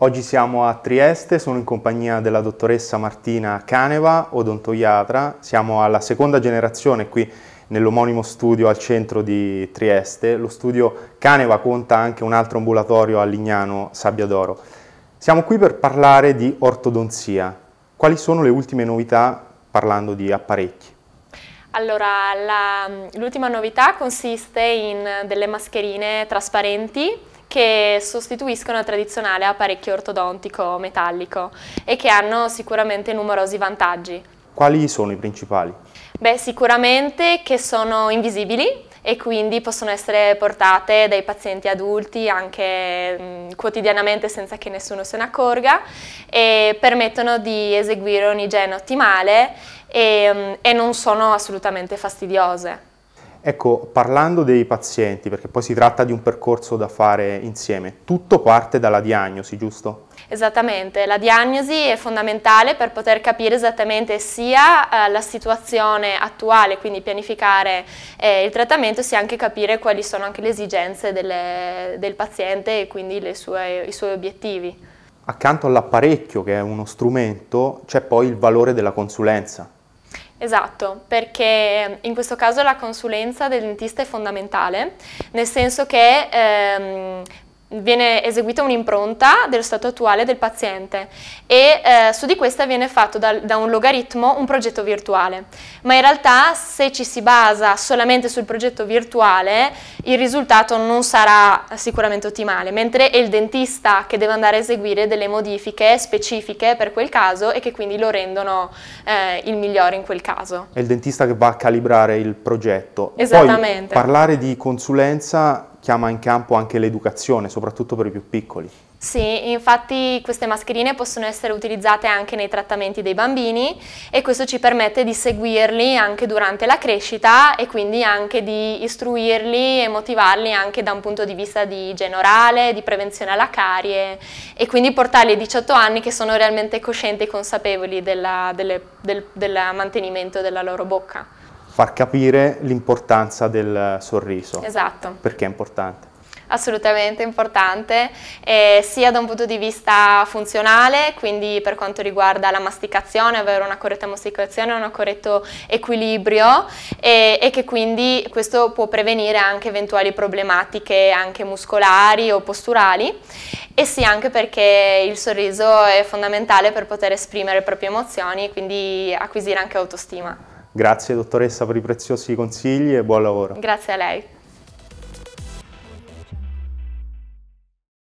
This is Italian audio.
Oggi siamo a Trieste, sono in compagnia della dottoressa Martina Caneva, odontoiatra. Siamo alla seconda generazione qui nell'omonimo studio al centro di Trieste. Lo studio Caneva conta anche un altro ambulatorio a Lignano, Sabbiadoro. Siamo qui per parlare di ortodonzia. Quali sono le ultime novità parlando di apparecchi? Allora, l'ultima novità consiste in delle mascherine trasparenti che sostituiscono il tradizionale apparecchio ortodontico metallico e che hanno sicuramente numerosi vantaggi. Quali sono i principali? Beh, sicuramente che sono invisibili e quindi possono essere portate dai pazienti adulti anche mh, quotidianamente senza che nessuno se ne accorga e permettono di eseguire un'igiene ottimale e, mh, e non sono assolutamente fastidiose. Ecco, parlando dei pazienti, perché poi si tratta di un percorso da fare insieme, tutto parte dalla diagnosi, giusto? Esattamente, la diagnosi è fondamentale per poter capire esattamente sia eh, la situazione attuale, quindi pianificare eh, il trattamento, sia anche capire quali sono anche le esigenze delle, del paziente e quindi sue, i suoi obiettivi. Accanto all'apparecchio, che è uno strumento, c'è poi il valore della consulenza Esatto, perché ehm, in questo caso la consulenza del dentista è fondamentale, nel senso che ehm, viene eseguita un'impronta dello stato attuale del paziente e eh, su di questa viene fatto da, da, un logaritmo un progetto virtuale. Ma in realtà se ci si basa solamente sul progetto virtuale il risultato non sarà sicuramente ottimale, mentre è il dentista che deve andare a eseguire delle modifiche specifiche per quel caso e che quindi lo rendono eh, il migliore in quel caso. È il dentista che va a calibrare il progetto. Esattamente. Poi, parlare di consulenza chiama in campo anche l'educazione, soprattutto per i più piccoli. Sì, infatti queste mascherine possono essere utilizzate anche nei trattamenti dei bambini e questo ci permette di seguirli anche durante la crescita e quindi anche di istruirli e motivarli anche da un punto di vista di igiene orale, di prevenzione alla carie e quindi portarli ai 18 anni che sono realmente coscienti e consapevoli della, delle, del, del mantenimento della loro bocca far capire l'importanza del sorriso. Esatto. Perché è importante? assolutamente importante, eh, sia da un punto di vista funzionale, quindi per quanto riguarda la masticazione, avere una corretta masticazione, un corretto equilibrio e, e, che quindi questo può prevenire anche eventuali problematiche anche muscolari o posturali e sì anche perché il sorriso è fondamentale per poter esprimere le proprie emozioni e quindi acquisire anche autostima. Grazie dottoressa per i preziosi consigli e buon lavoro. Grazie a lei.